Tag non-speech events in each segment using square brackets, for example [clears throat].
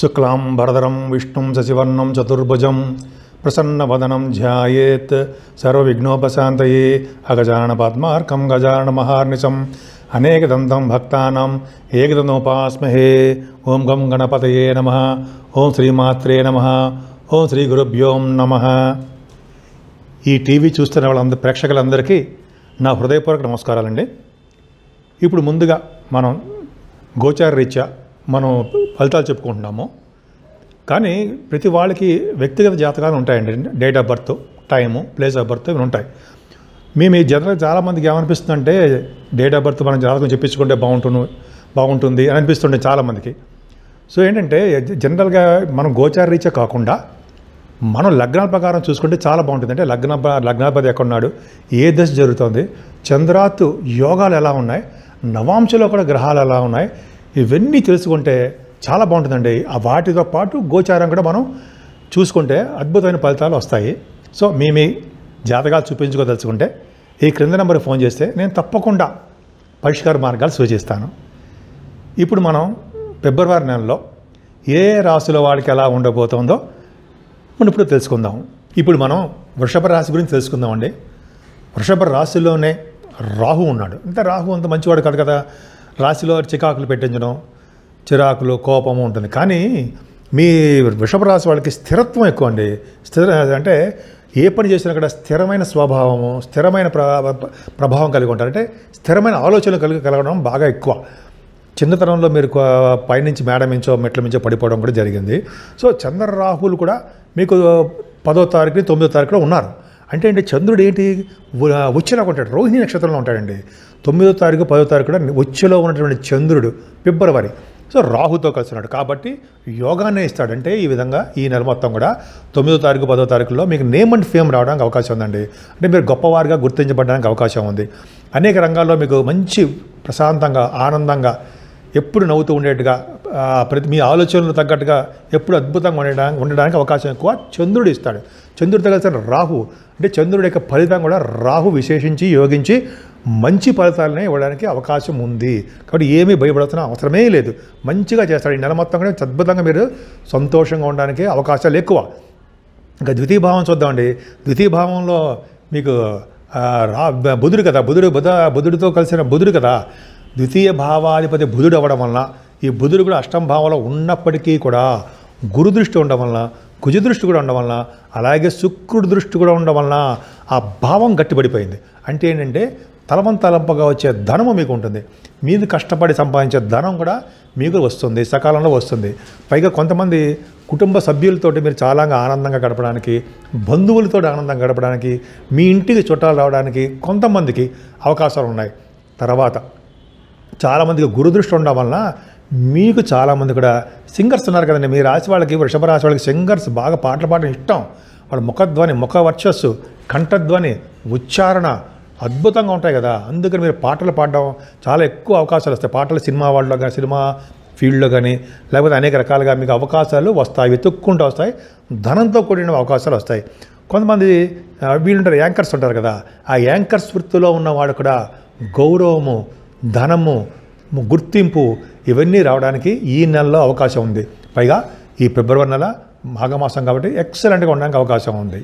శుక్లాం చతుర్భుజం ప్రసన్నవదనం ధ్యాయేత్ चतुर्भुजं అగజాన పద్మార్కం గజాన మహార్నిశం అనేక దంతం భక్తానం ఏకదంతోపాస్మహే ఓం గం గణపతయే నమ ఓం శ్రీమాత్రే నమ ఓం శ్రీ గురుభ్యోం నమ ఈ టీవీ చూస్తున్న వాళ్ళందరి ప్రేక్షకులందరికీ నా హృదయపూర్వక నమస్కారాలండి ఇప్పుడు ముందుగా మనం గోచార రీత్యా మనం ఫలితాలు చెప్పుకుంటున్నాము కానీ ప్రతి వాళ్ళకి వ్యక్తిగత జాతకాలు ఉంటాయండి date of birth time place of birth ఇవి ఉంటాయి మేము ఈ జనరల్ చాలామందికి ఏమనిపిస్తుందంటే డేట్ ఆఫ్ బర్త్ మనం జాతకం చెప్పించుకుంటే బాగుంటుంది బాగుంటుంది అని అనిపిస్తుండే చాలామందికి సో ఏంటంటే జనరల్గా మనం గోచార రీచే కాకుండా మనం లగ్నాల ప్రకారం చూసుకుంటే చాలా బాగుంటుంది అంటే లగ్న లగ్నాధిపతి ఎక్కడున్నాడు ఏ దశ జరుగుతుంది చంద్రాత్ యోగాలు ఎలా ఉన్నాయి నవాంశలో కూడా గ్రహాలు ఎలా ఉన్నాయి ఇవన్నీ తెలుసుకుంటే చాలా బాగుంటుందండి ఆ వాటితో పాటు గోచారం కూడా మనం చూసుకుంటే అద్భుతమైన ఫలితాలు వస్తాయి సో మీ మీ జాతకాలు చూపించుకోదలుచుకుంటే ఈ క్రింద నెంబర్కి ఫోన్ చేస్తే నేను తప్పకుండా పరిష్కార మార్గాలు సూచిస్తాను ఇప్పుడు మనం ఫిబ్రవరి నెలలో ఏ రాశుల వాళ్ళకి ఎలా ఉండబోతుందో మనం ఇప్పుడు తెలుసుకుందాం ఇప్పుడు మనం వృషభ రాశి గురించి తెలుసుకుందామండి వృషభ రాశిలోనే రాహు ఉన్నాడు అంటే రాహు అంత మంచివాడు కాదు కదా రాశిలో చికాకులు పెట్టించడం చిరాకులు కోపము ఉంటుంది కానీ మీ వృషభ రాశి వాళ్ళకి స్థిరత్వం ఎక్కువ అండి స్థిర అంటే ఏ పని చేసినా కూడా స్థిరమైన స్వభావము స్థిరమైన ప్రభావం కలిగి ఉంటారు అంటే స్థిరమైన ఆలోచనలు కలిగి కలగడం బాగా ఎక్కువ చిన్నతనంలో మీరు పైనుంచి మేడ మించో మెట్ల మించో పడిపోవడం కూడా జరిగింది సో చంద్ర రాహులు కూడా మీకు పదో తారీఖుని తొమ్మిదో తారీఖులో ఉన్నారు అంటే అంటే చంద్రుడు ఏంటి వచ్చేలాగా ఉంటాడు రోహిణి నక్షత్రంలో ఉంటాడండి తొమ్మిదో తారీఖు పదో తారీఖు కూడా వచ్చేలో ఉన్నటువంటి చంద్రుడు ఫిబ్రవరి సో రాహుతో ఉన్నాడు కాబట్టి యోగానే ఇస్తాడంటే ఈ విధంగా ఈ నెల మొత్తం కూడా తొమ్మిదో తారీఖు పదో తారీఖులో మీకు నేమ్ అండ్ ఫేమ్ రావడానికి అవకాశం ఉందండి అంటే మీరు గొప్పవారిగా గుర్తించబడడానికి అవకాశం ఉంది అనేక రంగాల్లో మీకు మంచి ప్రశాంతంగా ఆనందంగా ఎప్పుడు నవ్వుతూ ఉండేట్టుగా ప్రతి మీ ఆలోచనలు తగ్గట్టుగా ఎప్పుడు అద్భుతంగా ఉండడానికి ఉండడానికి అవకాశం ఎక్కువ చంద్రుడు ఇస్తాడు చంద్రుడు తగ్గలిసిన రాహు అంటే చంద్రుడి యొక్క ఫలితం కూడా రాహు విశేషించి యోగించి మంచి ఫలితాలనే ఇవ్వడానికి అవకాశం ఉంది కాబట్టి ఏమీ భయపడాల్సిన అవసరమే లేదు మంచిగా చేస్తాడు ఈ నెల మొత్తం కూడా అద్భుతంగా మీరు సంతోషంగా ఉండడానికి అవకాశాలు ఎక్కువ ఇంకా ద్వితీయ భావం చూద్దామండి ద్వితీయ భావంలో మీకు రా బుధుడు కదా బుధుడు బుధ బుధుడితో కలిసిన బుధుడు కదా ద్వితీయ భావాధిపతి బుధుడు అవ్వడం వలన ఈ బుధుడు కూడా అష్టంభావంలో ఉన్నప్పటికీ కూడా గురు దృష్టి ఉండడం వలన కుజ దృష్టి కూడా ఉండడం వలన అలాగే శుక్రుడి దృష్టి కూడా ఉండడం వలన ఆ భావం గట్టిపడిపోయింది అంటే ఏంటంటే తలంపగా వచ్చే ధనము మీకు ఉంటుంది మీరు కష్టపడి సంపాదించే ధనం కూడా మీకు వస్తుంది సకాలంలో వస్తుంది పైగా కొంతమంది కుటుంబ సభ్యులతోటి మీరు చాలా ఆనందంగా గడపడానికి బంధువులతో ఆనందంగా గడపడానికి మీ ఇంటికి చుట్టాలు రావడానికి కొంతమందికి అవకాశాలు ఉన్నాయి తర్వాత చాలామందికి గురుదృష్టి ఉండడం వలన మీకు చాలామంది కూడా సింగర్స్ ఉన్నారు కదండి మీ రాశి వాళ్ళకి వృషభ రాశి వాళ్ళకి సింగర్స్ బాగా పాటలు పాడడం ఇష్టం వాళ్ళ ముఖధ్వని ముఖ వర్చస్సు కంఠధ్వని ఉచ్చారణ అద్భుతంగా ఉంటాయి కదా అందుకని మీరు పాటలు పాడడం చాలా ఎక్కువ అవకాశాలు వస్తాయి పాటలు సినిమా వాళ్ళలో కానీ సినిమా ఫీల్డ్లో కానీ లేకపోతే అనేక రకాలుగా మీకు అవకాశాలు వస్తాయి వెతుక్కుంటూ వస్తాయి ధనంతో కూడిన అవకాశాలు వస్తాయి కొంతమంది వీళ్ళుంటారు యాంకర్స్ ఉంటారు కదా ఆ యాంకర్స్ వృత్తిలో ఉన్నవాడు కూడా గౌరవము ధనము గుర్తింపు ఇవన్నీ రావడానికి ఈ నెలలో అవకాశం ఉంది పైగా ఈ ఫిబ్రవరి నెల మాఘమాసం కాబట్టి ఎక్సలెంట్గా ఉండడానికి అవకాశం ఉంది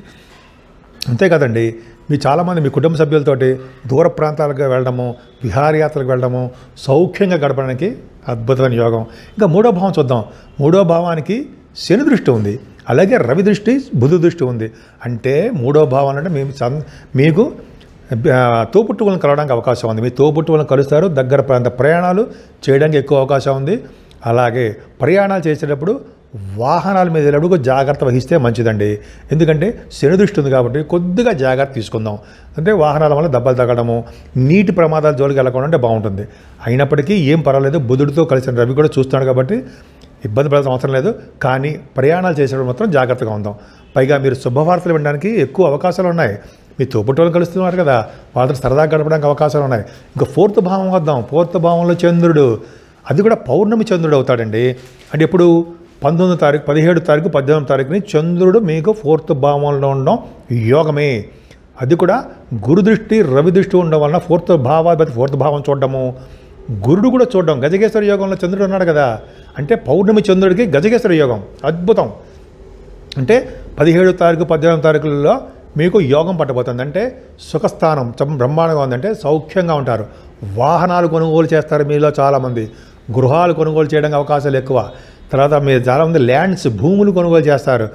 అంతేకాదండి మీ చాలామంది మీ కుటుంబ సభ్యులతోటి దూర ప్రాంతాలకు వెళ్ళడము విహారయాత్రకు వెళ్ళడము సౌఖ్యంగా గడపడానికి అద్భుతమైన యోగం ఇంకా మూడో భావం చూద్దాం మూడో భావానికి శని దృష్టి ఉంది అలాగే రవి దృష్టి బుధు దృష్టి ఉంది అంటే మూడో భావం అంటే మేము మీకు తోపుట్టుకులను కలవడానికి అవకాశం ఉంది మీ తోపుట్టుకులను కలుస్తారు దగ్గర ప్రాంత ప్రయాణాలు చేయడానికి ఎక్కువ అవకాశం ఉంది అలాగే ప్రయాణాలు చేసేటప్పుడు వాహనాల మీద వెళ్ళేటప్పుడు జాగ్రత్త వహిస్తే మంచిదండి ఎందుకంటే శని దృష్టి ఉంది కాబట్టి కొద్దిగా జాగ్రత్త తీసుకుందాం అంటే వాహనాల వల్ల దెబ్బలు తగ్గడము నీటి ప్రమాదాలు జోలికి వెళ్ళకుండా అంటే బాగుంటుంది అయినప్పటికీ ఏం పర్వాలేదు బుధుడితో కలిసి రవి కూడా చూస్తున్నాడు కాబట్టి ఇబ్బంది పడాల్సిన అవసరం లేదు కానీ ప్రయాణాలు చేసేటప్పుడు మాత్రం జాగ్రత్తగా ఉందాం పైగా మీరు శుభవార్తలు వినడానికి ఎక్కువ అవకాశాలు ఉన్నాయి మీ తోపటి వాళ్ళు కలుస్తున్నారు కదా వాళ్ళతో సరదా గడపడానికి అవకాశాలు ఉన్నాయి ఇంకా ఫోర్త్ భావం వద్దాం ఫోర్త్ భావంలో చంద్రుడు అది కూడా పౌర్ణమి చంద్రుడు అవుతాడండి అంటే ఇప్పుడు పంతొమ్మిది తారీఖు పదిహేడు తారీఖు పద్దెనిమిది తారీఖుని చంద్రుడు మీకు ఫోర్త్ భావంలో ఉండడం యోగమే అది కూడా గురు దృష్టి రవి దృష్టి ఉండడం వలన ఫోర్త్ భావాధిపతి ఫోర్త్ భావం చూడడము గురుడు కూడా చూడడం గజగేశ్వర యోగంలో చంద్రుడు ఉన్నాడు కదా అంటే పౌర్ణమి చంద్రుడికి గజగేశ్వర యోగం అద్భుతం అంటే పదిహేడు తారీఖు పద్దెనిమిది తారీఖులలో మీకు యోగం పట్టబోతుందంటే సుఖస్థానం బ్రహ్మాండంగా ఉందంటే సౌఖ్యంగా ఉంటారు వాహనాలు కొనుగోలు చేస్తారు మీలో చాలామంది గృహాలు కొనుగోలు చేయడానికి అవకాశాలు ఎక్కువ తర్వాత మీరు చాలామంది ల్యాండ్స్ భూములు కొనుగోలు చేస్తారు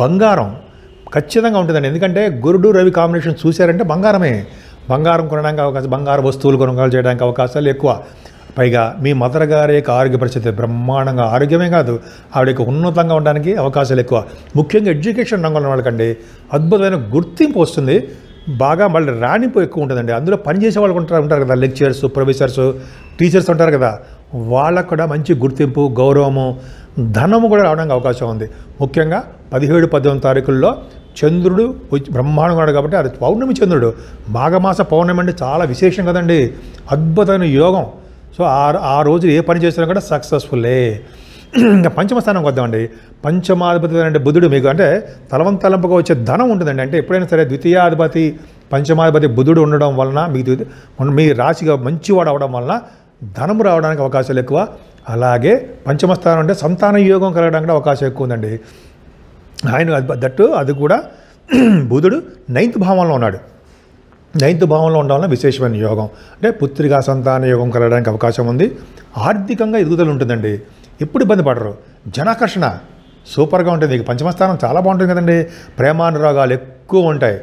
బంగారం ఖచ్చితంగా ఉంటుందండి ఎందుకంటే గురుడు రవి కాంబినేషన్ చూశారంటే బంగారమే బంగారం కొనడానికి అవకాశం బంగారు వస్తువులు కొనుగోలు చేయడానికి అవకాశాలు ఎక్కువ పైగా మీ మదర్ గారి యొక్క ఆరోగ్య పరిస్థితి బ్రహ్మాండంగా ఆరోగ్యమే కాదు ఆవిడ యొక్క ఉన్నతంగా ఉండడానికి అవకాశాలు ఎక్కువ ముఖ్యంగా ఎడ్యుకేషన్ రంగంలో వాళ్ళకండి అద్భుతమైన గుర్తింపు వస్తుంది బాగా మళ్ళీ రాణింపు ఎక్కువ ఉంటుందండి అందులో పనిచేసే వాళ్ళు ఉంటారు ఉంటారు కదా లెక్చరర్స్ ప్రొఫెసర్స్ టీచర్స్ ఉంటారు కదా వాళ్ళకు కూడా మంచి గుర్తింపు గౌరవము ధనము కూడా రావడానికి అవకాశం ఉంది ముఖ్యంగా పదిహేడు పద్దెనిమిది తారీఖుల్లో చంద్రుడు బ్రహ్మాండంగా ఉన్నాడు కాబట్టి అది పౌర్ణమి చంద్రుడు మాఘమాస పౌర్ణమి అంటే చాలా విశేషం కదండి అద్భుతమైన యోగం సో ఆ ఆ రోజు ఏ పని చేసినా కూడా సక్సెస్ఫుల్లే ఇంకా పంచమ వద్దామండి పంచమాధిపతి అంటే బుధుడు మీకు అంటే తలవం వచ్చే ధనం ఉంటుందండి అంటే ఎప్పుడైనా సరే ద్వితీయాధిపతి పంచమాధిపతి బుధుడు ఉండడం వలన మీకు మీ రాశిగా మంచివాడు అవడం వలన ధనము రావడానికి అవకాశాలు ఎక్కువ అలాగే పంచమ స్థానం అంటే సంతాన యోగం కలగడానికి అవకాశం ఎక్కువ ఉందండి ఆయన దట్టు అది కూడా [clears throat] బుధుడు నైన్త్ భావంలో ఉన్నాడు నైన్త్ భావంలో ఉండడం వల్ల విశేషమైన యోగం అంటే పుత్రికా సంతాన యోగం కలగడానికి అవకాశం ఉంది ఆర్థికంగా ఎదుగుదల ఉంటుందండి ఎప్పుడు ఇబ్బంది పడరు జనాకర్షణ సూపర్గా ఉంటుంది ఇక పంచమస్థానం చాలా బాగుంటుంది కదండి ప్రేమానురాగాలు ఎక్కువ ఉంటాయి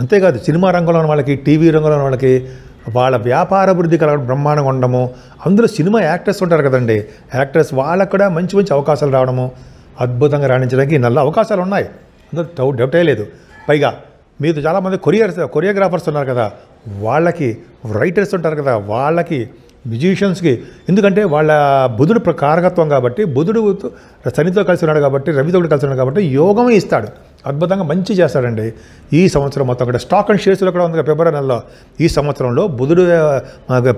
అంతేకాదు సినిమా రంగంలో ఉన్న వాళ్ళకి టీవీ రంగంలో ఉన్న వాళ్ళకి వాళ్ళ వ్యాపార అభివృద్ధి కలగడం బ్రహ్మాండంగా ఉండడము అందులో సినిమా యాక్టర్స్ ఉంటారు కదండి యాక్టర్స్ వాళ్ళకు కూడా మంచి మంచి అవకాశాలు రావడము అద్భుతంగా రాణించడానికి నల్ల అవకాశాలు ఉన్నాయి అందులో డౌట్ డౌటే లేదు పైగా మీరు చాలామంది కొరియర్స్ కొరియోగ్రాఫర్స్ ఉన్నారు కదా వాళ్ళకి రైటర్స్ ఉంటారు కదా వాళ్ళకి మ్యూజిషియన్స్కి ఎందుకంటే వాళ్ళ బుధుడు కారకత్వం కాబట్టి బుధుడు శనితో కలిసి ఉన్నాడు కాబట్టి రవితో కూడా కలిసి ఉన్నాడు కాబట్టి యోగమే ఇస్తాడు అద్భుతంగా మంచి చేస్తాడండి ఈ సంవత్సరం మొత్తం కూడా స్టాక్ అండ్ షేర్స్లో కూడా ఉంది ఫిబ్రవరి నెలలో ఈ సంవత్సరంలో బుధుడు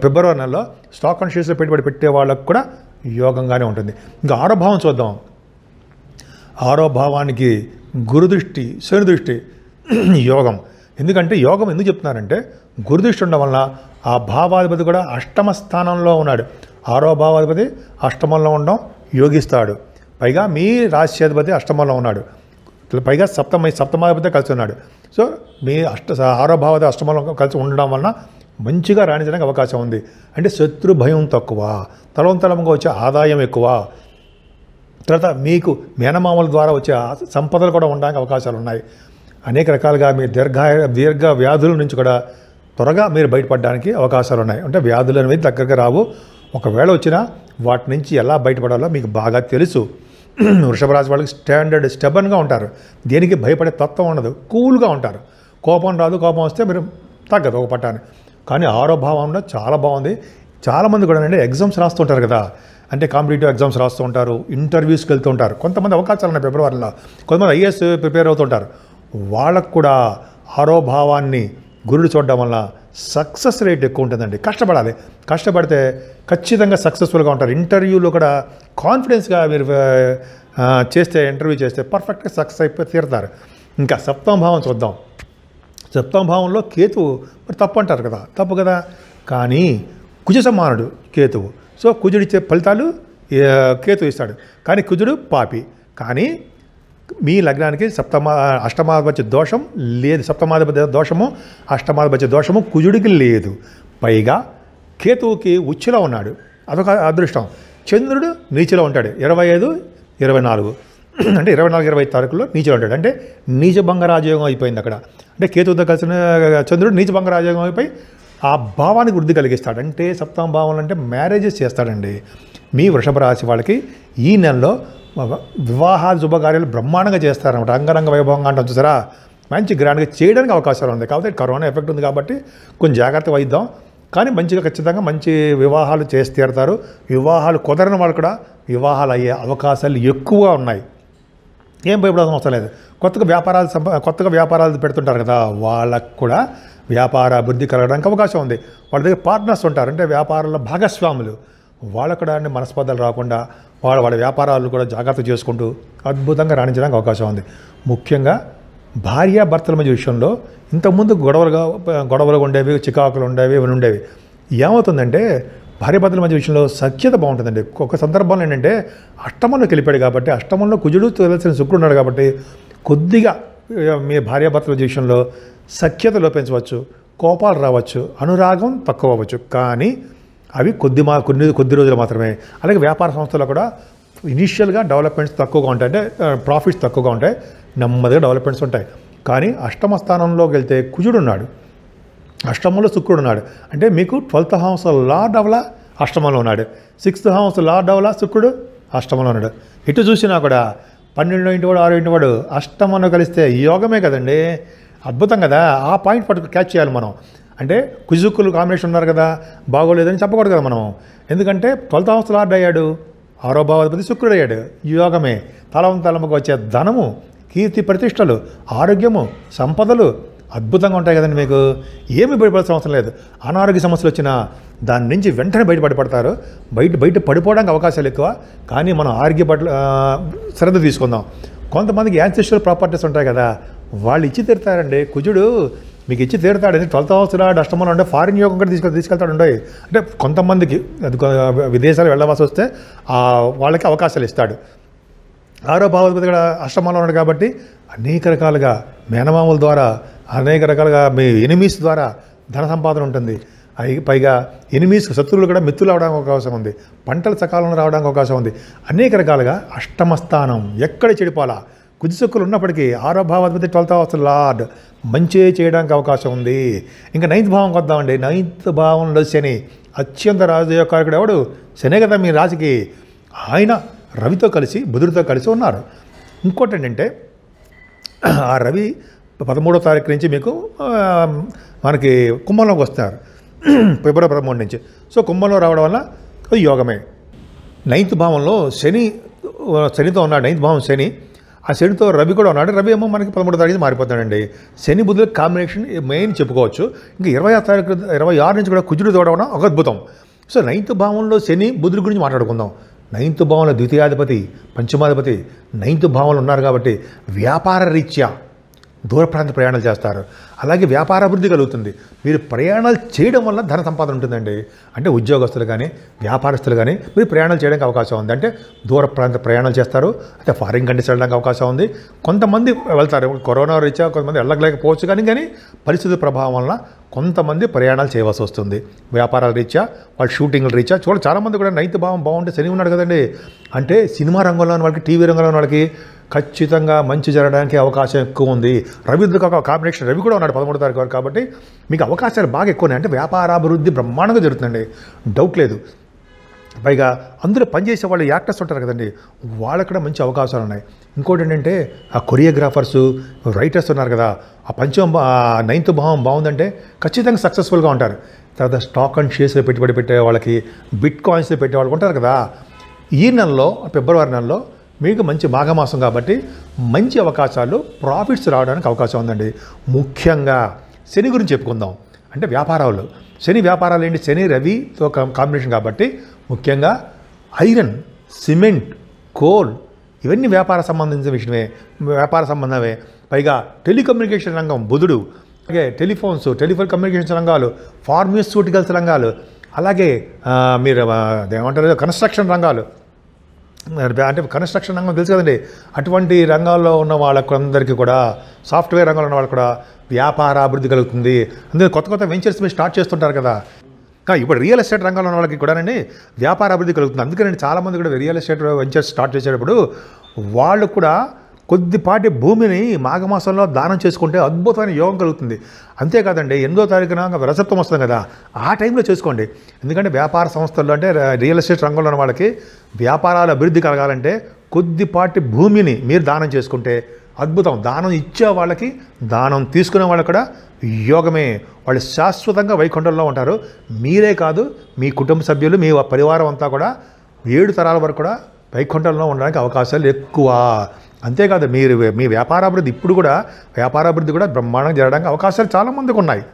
ఫిబ్రవరి నెలలో స్టాక్ అండ్ షేర్స్లో పెట్టుబడి పెట్టే వాళ్ళకు కూడా యోగంగానే ఉంటుంది ఇంకా ఆరో భావం చూద్దాం ఆరో భావానికి గురుదృష్టి శని దృష్టి [clears throat] యోగం ఎందుకంటే యోగం ఎందుకు చెప్తున్నారంటే గురుదృష్టి ఉండడం వల్ల ఆ భావాధిపతి కూడా అష్టమ స్థానంలో ఉన్నాడు ఆరో భావాధిపతి అష్టమంలో ఉండడం యోగిస్తాడు పైగా మీ రాశ్యాధిపతి అష్టమంలో ఉన్నాడు పైగా సప్తమ సప్తమాధిపతి కలిసి ఉన్నాడు సో మీ అష్ట ఆరో భావాధి అష్టమంలో కలిసి ఉండడం వలన మంచిగా రాణించడానికి అవకాశం ఉంది అంటే శత్రు భయం తక్కువ తలముగా వచ్చే ఆదాయం ఎక్కువ తర్వాత మీకు మేనమామల ద్వారా వచ్చే సంపదలు కూడా ఉండడానికి అవకాశాలు ఉన్నాయి అనేక రకాలుగా మీ దీర్ఘ దీర్ఘ వ్యాధుల నుంచి కూడా త్వరగా మీరు బయటపడడానికి అవకాశాలు ఉన్నాయి అంటే వ్యాధులు అనేవి దగ్గరగా రావు ఒకవేళ వచ్చినా వాటి నుంచి ఎలా బయటపడాలో మీకు బాగా తెలుసు వృషభ రాశి వాళ్ళకి స్టాండర్డ్ స్టెబన్గా ఉంటారు దేనికి భయపడే తత్వం ఉండదు కూల్గా ఉంటారు కోపం రాదు కోపం వస్తే మీరు తగ్గదు ఒక పట్టాన్ని కానీ ఆరో భావంలో చాలా బాగుంది చాలామంది కూడా అంటే ఎగ్జామ్స్ రాస్తుంటారు కదా అంటే కాంపిటేటివ్ ఎగ్జామ్స్ రాస్తూ ఉంటారు ఇంటర్వ్యూస్కి వెళ్తూ ఉంటారు కొంతమంది అవకాశాలు ఉన్నాయి ఫిబ్రవరిలో కొంతమంది ఐఏఎస్ ప్రిపేర్ అవుతుంటారు వాళ్ళకు కూడా ఆరోభావాన్ని గురుడు చూడడం వల్ల సక్సెస్ రేట్ ఎక్కువ ఉంటుందండి కష్టపడాలి కష్టపడితే ఖచ్చితంగా సక్సెస్ఫుల్గా ఉంటారు ఇంటర్వ్యూలో కూడా కాన్ఫిడెన్స్గా మీరు చేస్తే ఇంటర్వ్యూ చేస్తే పర్ఫెక్ట్గా సక్సెస్ అయిపోయి తీరుతారు ఇంకా సప్తమ భావం చూద్దాం సప్తమ భావంలో కేతువు మరి తప్పు అంటారు కదా తప్పు కదా కానీ కుజ సమానుడు కేతువు సో కుజుడిచ్చే ఫలితాలు కేతు ఇస్తాడు కానీ కుజుడు పాపి కానీ మీ లగ్నానికి సప్తమా అష్టమాధిపత్య దోషం లేదు సప్తమాధిపత్య దోషము అష్టమాధిపత్య దోషము కుజుడికి లేదు పైగా కేతువుకి ఉచ్చులో ఉన్నాడు అదొక అదృష్టం చంద్రుడు నీచులో ఉంటాడు ఇరవై ఐదు ఇరవై నాలుగు అంటే ఇరవై నాలుగు ఇరవై తారీఖులో నీచులో ఉంటాడు అంటే నీచ బంగరాజయోగం అయిపోయింది అక్కడ అంటే కేతువుతో కలిసిన చంద్రుడు నీచ బంగరాజయోగం అయిపోయి ఆ భావానికి వృద్ధి కలిగిస్తాడు అంటే సప్తమ భావం అంటే మ్యారేజెస్ చేస్తాడండి మీ వృషభ రాశి వాళ్ళకి ఈ నెలలో వివాహాది శుభకార్యాలు బ్రహ్మాండంగా చేస్తారనమాట అంగరంగ వైభవంగా అంటే చూసారా మంచి గ్రాండ్గా చేయడానికి అవకాశాలు ఉంది కాబట్టి కరోనా ఎఫెక్ట్ ఉంది కాబట్టి కొంచెం జాగ్రత్త వైద్యం కానీ మంచిగా ఖచ్చితంగా మంచి వివాహాలు చేసి తీరుతారు వివాహాలు కుదరని వాళ్ళు కూడా వివాహాలు అయ్యే అవకాశాలు ఎక్కువగా ఉన్నాయి ఏం భయపడాల్సిన అవసరం లేదు కొత్తగా వ్యాపారాలు సంప కొత్తగా వ్యాపారాలు పెడుతుంటారు కదా వాళ్ళకు కూడా వ్యాపార అభివృద్ధి కలగడానికి అవకాశం ఉంది వాళ్ళ దగ్గర పార్ట్నర్స్ ఉంటారు అంటే వ్యాపారంలో భాగస్వాములు వాళ్ళకు కూడా మనస్పర్ధలు రాకుండా వాళ్ళ వాళ్ళ వ్యాపారాలు కూడా జాగ్రత్త చేసుకుంటూ అద్భుతంగా రాణించడానికి అవకాశం ఉంది ముఖ్యంగా భార్యాభర్తల మధ్య విషయంలో ఇంతకుముందు గొడవలుగా గొడవలు ఉండేవి చికాకులు ఉండేవి ఇవి ఉండేవి ఏమవుతుందంటే భార్య భర్తల మధ్య విషయంలో సఖ్యత బాగుంటుందండి ఒక్కొక్క సందర్భంలో ఏంటంటే అష్టమంలోకి వెళ్ళిపోయాడు కాబట్టి అష్టమంలో కుజుడు తెలిసిన శుక్రుడు ఉన్నాడు కాబట్టి కొద్దిగా మీ భర్తల విషయంలో సఖ్యత లోపించవచ్చు కోపాలు రావచ్చు అనురాగం తక్కువ అవ్వచ్చు కానీ అవి కొద్ది మా కొన్ని కొద్ది రోజులు మాత్రమే అలాగే వ్యాపార సంస్థల్లో కూడా ఇనీషియల్గా డెవలప్మెంట్స్ తక్కువగా ఉంటాయి అంటే ప్రాఫిట్స్ తక్కువగా ఉంటాయి నెమ్మదిగా డెవలప్మెంట్స్ ఉంటాయి కానీ అష్టమ స్థానంలోకి వెళ్తే కుజుడు ఉన్నాడు అష్టమంలో శుక్రుడు ఉన్నాడు అంటే మీకు ట్వెల్త్ హౌస్ లార్డ్ డవల అష్టమంలో ఉన్నాడు సిక్స్త్ హౌస్ లార్డ్ డవల శుక్రుడు అష్టమంలో ఉన్నాడు ఎటు చూసినా కూడా పన్నెండు ఇంటి వాడు ఆరో ఇంటి వాడు అష్టమంలో కలిస్తే యోగమే కదండి అద్భుతం కదా ఆ పాయింట్ పట్టుకు క్యాచ్ చేయాలి మనం అంటే కుజుక్కులు కాంబినేషన్ ఉన్నారు కదా బాగోలేదని చెప్పకూడదు కదా మనం ఎందుకంటే ట్వెల్త్ హౌస్ లార్డ్ అయ్యాడు ఆరో భావాధిపతి శుక్రుడు అయ్యాడు యోగమే తలం తలముకు వచ్చే ధనము కీర్తి ప్రతిష్టలు ఆరోగ్యము సంపదలు అద్భుతంగా ఉంటాయి కదండి మీకు ఏమి బయటపడాల్సిన అవసరం లేదు అనారోగ్య సమస్యలు వచ్చినా దాని నుంచి వెంటనే బయటపడిపడతారు బయట బయట పడిపోవడానికి అవకాశాలు ఎక్కువ కానీ మనం ఆరోగ్య పట్ల శ్రద్ధ తీసుకుందాం కొంతమందికి యాన్సెస్టర్ ప్రాపర్టీస్ ఉంటాయి కదా వాళ్ళు ఇచ్చి తిరుతారండి కుజుడు మీకు ఇచ్చి తీరుతాడు అది ట్వెల్త్ హౌస్ రాడు అష్టమంలో ఉండే ఫారిన్ యోగం కూడా తీసుకెళ్ళి తీసుకెళ్తాడు ఉండే అంటే కొంతమందికి అది విదేశాలు వెళ్ళవలసి వస్తే వాళ్ళకి అవకాశాలు ఇస్తాడు ఆరో భావోద్పతి కూడా అష్టమంలో ఉన్నాడు కాబట్టి అనేక రకాలుగా మేనమామల ద్వారా అనేక రకాలుగా మీ ఎనిమీస్ ద్వారా ధన సంపాదన ఉంటుంది అయి పైగా ఎనిమీస్ శత్రువులు కూడా మిత్రులు అవడానికి అవకాశం ఉంది పంటలు సకాలంలో రావడానికి అవకాశం ఉంది అనేక రకాలుగా అష్టమస్థానం ఎక్కడ చెడిపోలా కుదిసొక్కులు ఉన్నప్పటికీ ఆరో భావాధిపతి ట్వెల్త్ హౌస్ లార్డ్ మంచి చేయడానికి అవకాశం ఉంది ఇంకా నైన్త్ భావంకి వద్దామండి నైన్త్ భావంలో శని అత్యంత రాజయోగకారకుడు ఎవడు శని కదా మీ రాశికి ఆయన రవితో కలిసి బుధుడితో కలిసి ఉన్నారు ఇంకోటి ఏంటంటే ఆ రవి పదమూడో తారీఖు నుంచి మీకు మనకి కుంభంలోకి వస్తారు ఫిబ్రవరి పదమూడు నుంచి సో కుంభంలో రావడం వల్ల యోగమే నైన్త్ భావంలో శని శనితో ఉన్నాడు నైన్త్ భావం శని ఆ శనితో రవి కూడా ఉన్నాడు రవి ఏమో మనకి పదమూడు తారీఖు మారిపోతాడండి శని బుధుల కాంబినేషన్ మెయిన్ చెప్పుకోవచ్చు ఇంకా ఇరవై ఆరు తారీఖు ఇరవై ఆరు నుంచి కూడా కుజుడు తోడవడం ఒక అద్భుతం సో నైన్త్ భావంలో శని బుధుడి గురించి మాట్లాడుకుందాం నైన్త్ భావంలో ద్వితీయాధిపతి పంచమాధిపతి నైన్త్ భావంలో ఉన్నారు కాబట్టి వ్యాపార రీత్యా దూర ప్రాంత ప్రయాణాలు చేస్తారు అలాగే వ్యాపార అభివృద్ధి కలుగుతుంది మీరు ప్రయాణాలు చేయడం వల్ల ధన సంపాదన ఉంటుందండి అంటే ఉద్యోగస్తులు కానీ వ్యాపారస్తులు కానీ మీరు ప్రయాణాలు చేయడానికి అవకాశం ఉంది అంటే దూర ప్రాంత ప్రయాణాలు చేస్తారు అయితే ఫారిన్ కంట్రీస్ వెళ్ళడానికి అవకాశం ఉంది కొంతమంది వెళ్తారు కరోనా రీత్యా కొంతమంది వెళ్ళలేకపోవచ్చు కానీ కానీ పరిస్థితుల ప్రభావం వలన కొంతమంది ప్రయాణాలు చేయవలసి వస్తుంది వ్యాపారాల రీత్యా వాళ్ళు షూటింగ్ల రీత్యా చూడ చాలామంది కూడా నైతిక భావం బాగుంటే శని ఉన్నాడు కదండి అంటే సినిమా ఉన్న వాళ్ళకి టీవీ రంగంలోని వాళ్ళకి ఖచ్చితంగా మంచి జరగడానికి అవకాశం ఎక్కువ ఉంది ఒక కాంబినేషన్ రవి కూడా ఉన్నాడు పదమూడు తారీఖు వరకు కాబట్టి మీకు అవకాశాలు బాగా ఎక్కువ అంటే వ్యాపారాభివృద్ధి బ్రహ్మాండంగా జరుగుతుందండి డౌట్ లేదు పైగా అందులో పనిచేసే వాళ్ళు యాక్టర్స్ ఉంటారు కదండి వాళ్ళకి కూడా మంచి అవకాశాలు ఉన్నాయి ఇంకోటి ఏంటంటే ఆ కొరియోగ్రాఫర్స్ రైటర్స్ ఉన్నారు కదా ఆ పంచమ నైన్త్ భావం బాగుందంటే ఖచ్చితంగా సక్సెస్ఫుల్గా ఉంటారు తర్వాత స్టాక్ అండ్ షేర్స్లో పెట్టుబడి పెట్టే వాళ్ళకి బిట్ కాయిన్స్లో పెట్టే వాళ్ళు ఉంటారు కదా ఈ నెలలో ఫిబ్రవరి నెలలో మీకు మంచి మాఘమాసం కాబట్టి మంచి అవకాశాలు ప్రాఫిట్స్ రావడానికి అవకాశం ఉందండి ముఖ్యంగా శని గురించి చెప్పుకుందాం అంటే వ్యాపారాలు శని వ్యాపారాలు ఏంటి శని రవితో కాంబినేషన్ కాబట్టి ముఖ్యంగా ఐరన్ సిమెంట్ కోల్ ఇవన్నీ వ్యాపార సంబంధించిన విషయమే వ్యాపార సంబంధమే పైగా టెలికమ్యూనికేషన్ రంగం బుధుడు అలాగే టెలిఫోన్స్ టెలిఫోన్ కమ్యూనికేషన్ రంగాలు ఫార్మస్యూటికల్స్ రంగాలు అలాగే మీరు ఏమంటారు కన్స్ట్రక్షన్ రంగాలు అంటే కన్స్ట్రక్షన్ రంగం తెలుసు కదండి అటువంటి రంగాల్లో ఉన్న వాళ్ళకందరికీ కూడా సాఫ్ట్వేర్ రంగంలో ఉన్న వాళ్ళకి కూడా వ్యాపార అభివృద్ధి కలుగుతుంది అందుకే కొత్త కొత్త వెంచర్స్ మీరు స్టార్ట్ చేస్తుంటారు కదా ఇప్పుడు రియల్ ఎస్టేట్ రంగంలో ఉన్న వాళ్ళకి కూడానండి వ్యాపార అభివృద్ధి కలుగుతుంది అందుకని చాలామంది కూడా రియల్ ఎస్టేట్ వెంచర్స్ స్టార్ట్ చేసేటప్పుడు వాళ్ళు కూడా కొద్దిపాటి భూమిని మాఘమాసంలో దానం చేసుకుంటే అద్భుతమైన యోగం కలుగుతుంది అంతేకాదండి ఎనిమిదో తారీఖున వరసత్వం వస్తుంది కదా ఆ టైంలో చేసుకోండి ఎందుకంటే వ్యాపార సంస్థల్లో అంటే రియల్ ఎస్టేట్ రంగంలో ఉన్న వాళ్ళకి వ్యాపారాలు అభివృద్ధి కలగాలంటే కొద్దిపాటి భూమిని మీరు దానం చేసుకుంటే అద్భుతం దానం ఇచ్చే వాళ్ళకి దానం తీసుకునే వాళ్ళకి కూడా యోగమే వాళ్ళు శాశ్వతంగా వైకుంఠంలో ఉంటారు మీరే కాదు మీ కుటుంబ సభ్యులు మీ పరివారం అంతా కూడా ఏడు తరాల వరకు కూడా వైకుంఠంలో ఉండడానికి అవకాశాలు ఎక్కువ అంతేకాదు మీరు మీ వ్యాపారాభివృద్ధి ఇప్పుడు కూడా వ్యాపారాభివృద్ధి కూడా బ్రహ్మాండంగా జరగడానికి అవకాశాలు చాలా మందికి ఉన్నాయి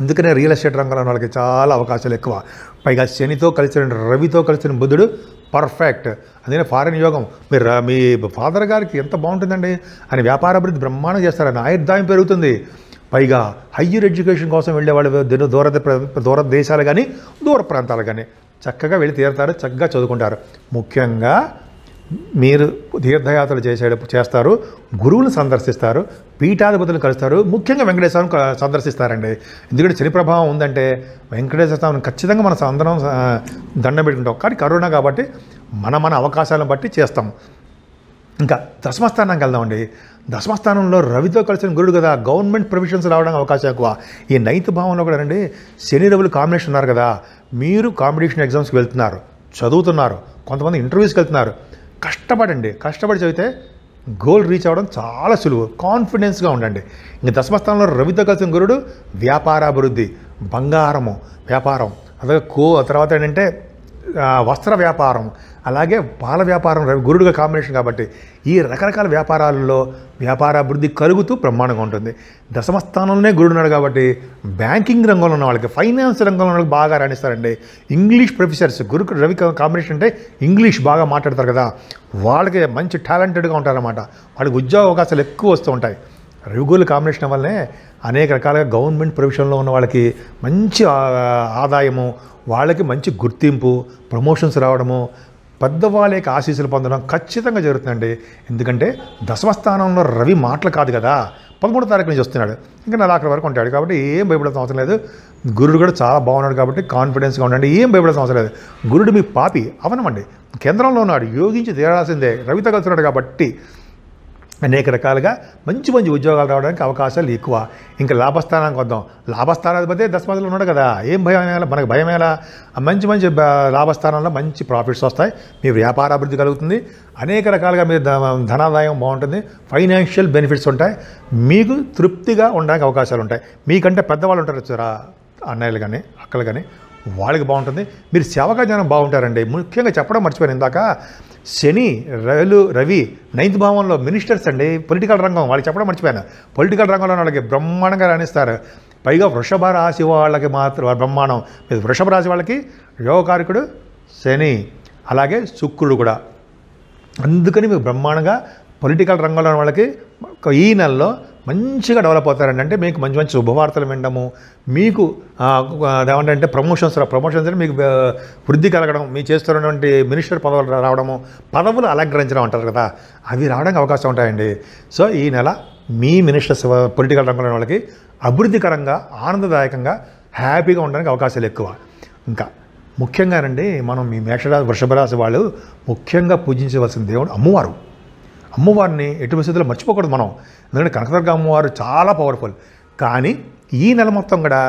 అందుకనే రియల్ ఎస్టేట్ రంగంలో వాళ్ళకి చాలా అవకాశాలు ఎక్కువ పైగా శనితో కలిసిన రవితో కలిసిన బుద్ధుడు పర్ఫెక్ట్ అందుకనే ఫారెన్ యోగం మీరు మీ ఫాదర్ గారికి ఎంత బాగుంటుందండి అని వ్యాపారాభివృద్ధి బ్రహ్మాండం చేస్తారని ఆయుర్దాయం పెరుగుతుంది పైగా హయ్యర్ ఎడ్యుకేషన్ కోసం వెళ్ళే వాళ్ళు దూర దూర దేశాలు కానీ దూర ప్రాంతాలు కానీ చక్కగా వెళ్ళి తీరతారు చక్కగా చదువుకుంటారు ముఖ్యంగా మీరు తీర్థయాత్రలు చేసేటప్పుడు చేస్తారు గురువులను సందర్శిస్తారు పీఠాధిపతులు కలుస్తారు ముఖ్యంగా వెంకటేశ్వరం సందర్శిస్తారండి ఎందుకంటే శని ప్రభావం ఉందంటే వెంకటేశ్వర స్వామిని ఖచ్చితంగా మనం అందరం దండం పెట్టుకుంటాం కానీ కరోనా కాబట్టి మన మన అవకాశాలను బట్టి చేస్తాం ఇంకా దశమస్థానానికి వెళ్దామండి దశమస్థానంలో రవితో కలిసిన గురుడు కదా గవర్నమెంట్ ప్రొవిషన్స్ రావడానికి అవకాశం ఎక్కువ ఈ నైన్త్ భావంలో కూడా అండి శని రవులు కాంబినేషన్ ఉన్నారు కదా మీరు కాంపిటీషన్ ఎగ్జామ్స్కి వెళ్తున్నారు చదువుతున్నారు కొంతమంది ఇంటర్వ్యూస్కి వెళ్తున్నారు కష్టపడండి కష్టపడి చదివితే గోల్ రీచ్ అవ్వడం చాలా సులువు కాన్ఫిడెన్స్గా ఉండండి ఇంకా దశమస్థానంలో రవితో కలిసిన గురుడు వ్యాపారాభివృద్ధి బంగారము వ్యాపారం అలాగే కో తర్వాత ఏంటంటే వస్త్ర వ్యాపారం అలాగే పాల వ్యాపారం గురుడుగా కాంబినేషన్ కాబట్టి ఈ రకరకాల వ్యాపారాల్లో వ్యాపారాభివృద్ధి కలుగుతూ బ్రహ్మాండంగా ఉంటుంది దశమస్థానంలోనే గురుడు ఉన్నాడు కాబట్టి బ్యాంకింగ్ రంగంలో ఉన్న వాళ్ళకి ఫైనాన్స్ రంగంలో వాళ్ళకి బాగా రాణిస్తారండి ఇంగ్లీష్ ప్రొఫెసర్స్ గురు రవి కాంబినేషన్ అంటే ఇంగ్లీష్ బాగా మాట్లాడతారు కదా వాళ్ళకి మంచి టాలెంటెడ్గా ఉంటారన్నమాట వాళ్ళకి ఉద్యోగ అవకాశాలు ఎక్కువ వస్తూ ఉంటాయి రవిగోలు కాంబినేషన్ వల్లనే అనేక రకాలుగా గవర్నమెంట్ ప్రొఫెషన్లో ఉన్న వాళ్ళకి మంచి ఆదాయము వాళ్ళకి మంచి గుర్తింపు ప్రమోషన్స్ రావడము పెద్దవాళ్ళ యొక్క ఆశీస్సులు పొందడం ఖచ్చితంగా జరుగుతుందండి ఎందుకంటే దశమస్థానంలో రవి మాటలు కాదు కదా పదమూడు తారీఖు నుంచి వస్తున్నాడు ఇంకా నెలాఖరి వరకు ఉంటాడు కాబట్టి ఏం భయపడాల్సిన అవసరం లేదు గురుడు కూడా చాలా బాగున్నాడు కాబట్టి కాన్ఫిడెన్స్గా ఉండండి ఏం భయపడాల్సిన అవసరం లేదు గురుడు మీ పాపి అవనమండి కేంద్రంలో ఉన్నాడు యోగించి తీరాల్సిందే రవి తగలుతున్నాడు కాబట్టి అనేక రకాలుగా మంచి మంచి ఉద్యోగాలు రావడానికి అవకాశాలు ఎక్కువ ఇంకా లాభస్థానానికి వద్దాం లాభస్థానాధిపతి దశమతిలో ఉన్నాడు కదా ఏం భయం ఎలా మనకు భయం ఎలా మంచి మంచి లాభస్థానంలో మంచి ప్రాఫిట్స్ వస్తాయి మీ వ్యాపార అభివృద్ధి కలుగుతుంది అనేక రకాలుగా మీరు ధనాదాయం బాగుంటుంది ఫైనాన్షియల్ బెనిఫిట్స్ ఉంటాయి మీకు తృప్తిగా ఉండడానికి అవకాశాలు ఉంటాయి మీకంటే పెద్దవాళ్ళు ఉంటారు చూరా అన్నయ్యలు కానీ అక్కలు కానీ వాళ్ళకి బాగుంటుంది మీరు సేవగా జనం బాగుంటారండి ముఖ్యంగా చెప్పడం మర్చిపోయాను ఇందాక శని రవిలు రవి నైన్త్ భావంలో మినిస్టర్స్ అండి పొలిటికల్ రంగం వాళ్ళకి చెప్పడం మర్చిపోయాను పొలిటికల్ రంగంలో వాళ్ళకి బ్రహ్మాండంగా రాణిస్తారు పైగా వృషభ రాశి వాళ్ళకి మాత్రం బ్రహ్మాండం మీరు వృషభ రాశి వాళ్ళకి యోగకారకుడు శని అలాగే శుక్రుడు కూడా అందుకని మీకు బ్రహ్మాండంగా పొలిటికల్ రంగంలో వాళ్ళకి ఈ నెలలో మంచిగా డెవలప్ అవుతారండి అంటే మీకు మంచి మంచి శుభవార్తలు వినడము మీకు ఏమంటే ప్రమోషన్స్ ప్రమోషన్స్ అంటే మీకు వృద్ధి కలగడం మీ చేస్తున్నటువంటి మినిస్టర్ పదవులు రావడము పదవులు అలంకరించడం అంటారు కదా అవి రావడానికి అవకాశం ఉంటాయండి సో ఈ నెల మీ మినిస్టర్స్ పొలిటికల్ రంగంలో వాళ్ళకి అభివృద్ధికరంగా ఆనందదాయకంగా హ్యాపీగా ఉండడానికి అవకాశాలు ఎక్కువ ఇంకా ముఖ్యంగానండి మనం మీ మేషరాశి వృషభరాశి వాళ్ళు ముఖ్యంగా పూజించవలసిన దేవుడు అమ్మవారు అమ్మవారిని ఎటు పరిస్థితుల్లో మర్చిపోకూడదు మనం ఎందుకంటే కనకదుర్గ అమ్మవారు చాలా పవర్ఫుల్ కానీ ఈ నెల మొత్తం కూడా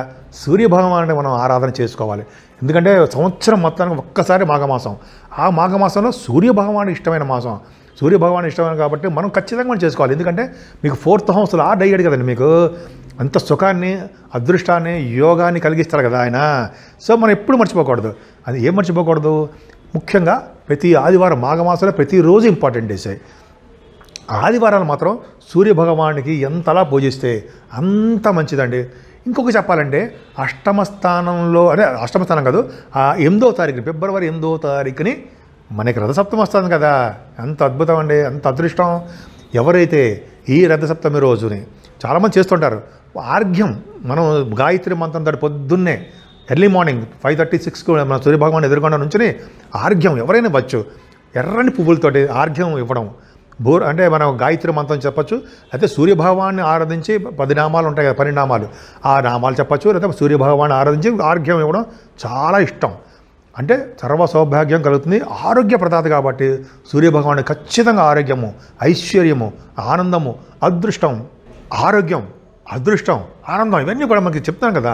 సూర్యభగవాన్ని మనం ఆరాధన చేసుకోవాలి ఎందుకంటే సంవత్సరం మొత్తానికి ఒక్కసారి మాఘమాసం ఆ మాఘమాసంలో సూర్యభగవానికి ఇష్టమైన మాసం సూర్యభగవాన్ ఇష్టమైన కాబట్టి మనం ఖచ్చితంగా మనం చేసుకోవాలి ఎందుకంటే మీకు ఫోర్త్ హౌస్లో ఆ అయ్యాడు కదండి మీకు అంత సుఖాన్ని అదృష్టాన్ని యోగాన్ని కలిగిస్తారు కదా ఆయన సో మనం ఎప్పుడు మర్చిపోకూడదు అది ఏం మర్చిపోకూడదు ముఖ్యంగా ప్రతి ఆదివారం మాఘమాసంలో ప్రతిరోజు ఇంపార్టెంట్ డేస్ ఆదివారాలు మాత్రం సూర్యభగవానికి ఎంతలా పూజిస్తే అంత మంచిదండి ఇంకొక చెప్పాలంటే అష్టమ స్థానంలో అదే అష్టమ స్థానం కాదు ఆ ఎనిమిదో తారీఖుని ఫిబ్రవరి ఎనిమిదో తారీఖుని మనకి రథసప్తమి వస్తుంది కదా ఎంత అద్భుతం అండి ఎంత అదృష్టం ఎవరైతే ఈ రథసప్తమి రోజుని చాలామంది చేస్తుంటారు ఆర్ఘ్యం మనం గాయత్రి మంత్రం తోటి పొద్దున్నే ఎర్లీ మార్నింగ్ ఫైవ్ థర్టీ సిక్స్కి మన సూర్యభగవాన్ ఎదుర్కొండ నుంచి ఆర్ఘ్యం ఎవరైనా వచ్చు ఎర్రని పువ్వులతోటి ఆర్ఘ్యం ఇవ్వడం భూర్ అంటే మనం గాయత్రి మంత్రం చెప్పచ్చు అయితే సూర్యభగవాన్ని ఆరాధించి పది నామాలు ఉంటాయి కదా పరిణామాలు ఆ నామాలు చెప్పచ్చు లేదా సూర్యభగవాన్ని ఆరాధించి ఆరోగ్యం ఇవ్వడం చాలా ఇష్టం అంటే సర్వ సౌభాగ్యం కలుగుతుంది ఆరోగ్య ప్రదాత కాబట్టి సూర్యభగవాను ఖచ్చితంగా ఆరోగ్యము ఐశ్వర్యము ఆనందము అదృష్టం ఆరోగ్యం అదృష్టం ఆనందం ఇవన్నీ కూడా మనకి చెప్తాం కదా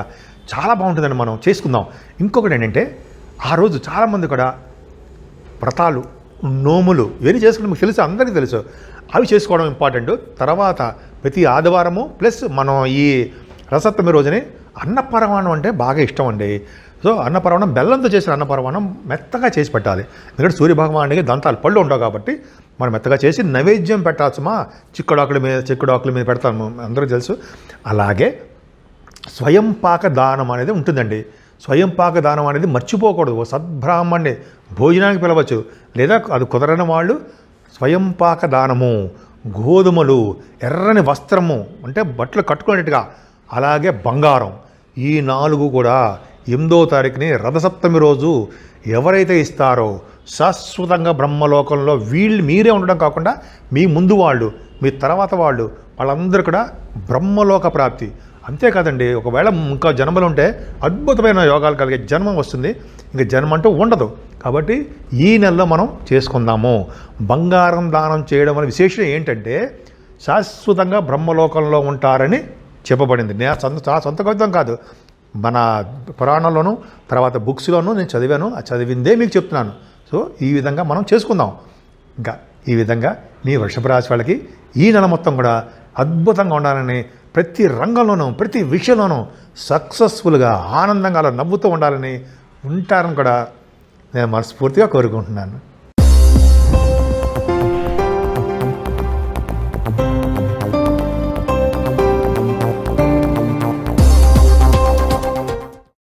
చాలా బాగుంటుందని మనం చేసుకుందాం ఇంకొకటి ఏంటంటే ఆ రోజు చాలామంది కూడా వ్రతాలు నోములు ఇవన్నీ చేసుకుంటే మీకు తెలుసు అందరికీ తెలుసు అవి చేసుకోవడం ఇంపార్టెంట్ తర్వాత ప్రతి ఆదివారము ప్లస్ మనం ఈ రసప్తమి రోజుని అన్నపరమాణం అంటే బాగా ఇష్టం అండి సో అన్నపరమాణం బెల్లంతో చేసిన అన్నపరమాణం మెత్తగా చేసి పెట్టాలి ఎందుకంటే సూర్యభగవానికి దంతాలు పళ్ళు ఉండవు కాబట్టి మనం మెత్తగా చేసి నైవేద్యం పెట్టాల్సమా చిక్కుడాకుల మీద చిక్కుడాకుల మీద పెడతాము అందరూ తెలుసు అలాగే స్వయం పాక దానం అనేది ఉంటుందండి స్వయం పాక దానం అనేది మర్చిపోకూడదు ఓ సద్బ్రాహ్మణ్ణి భోజనానికి పిలవచ్చు లేదా అది కుదరని వాళ్ళు స్వయం పాక దానము గోధుమలు ఎర్రని వస్త్రము అంటే బట్టలు కట్టుకునేట్టుగా అలాగే బంగారం ఈ నాలుగు కూడా ఎనిమిదో తారీఖుని రథసప్తమి రోజు ఎవరైతే ఇస్తారో శాశ్వతంగా బ్రహ్మలోకంలో వీళ్ళు మీరే ఉండడం కాకుండా మీ ముందు వాళ్ళు మీ తర్వాత వాళ్ళు వాళ్ళందరూ కూడా బ్రహ్మలోక ప్రాప్తి అంతేకాదండి ఒకవేళ ఇంకా జన్మలు ఉంటే అద్భుతమైన యోగాలు కలిగే జన్మం వస్తుంది ఇంకా జన్మ అంటూ ఉండదు కాబట్టి ఈ నెలలో మనం చేసుకుందాము బంగారం దానం చేయడం అనే విశేషం ఏంటంటే శాశ్వతంగా బ్రహ్మలోకంలో ఉంటారని చెప్పబడింది నేను సొంత సొంత కవిత్వం కాదు మన పురాణంలోను తర్వాత బుక్స్లోనూ నేను చదివాను ఆ చదివిందే మీకు చెప్తున్నాను సో ఈ విధంగా మనం చేసుకుందాం ఇంకా ఈ విధంగా మీ వృషభ రాశి వాళ్ళకి ఈ నెల మొత్తం కూడా అద్భుతంగా ఉండాలని ప్రతి రంగంలోనూ ప్రతి విషయంలోనూ సక్సెస్ఫుల్గా ఆనందంగా అలా నవ్వుతూ ఉండాలని ఉంటారని కూడా నేను మనస్ఫూర్తిగా కోరుకుంటున్నాను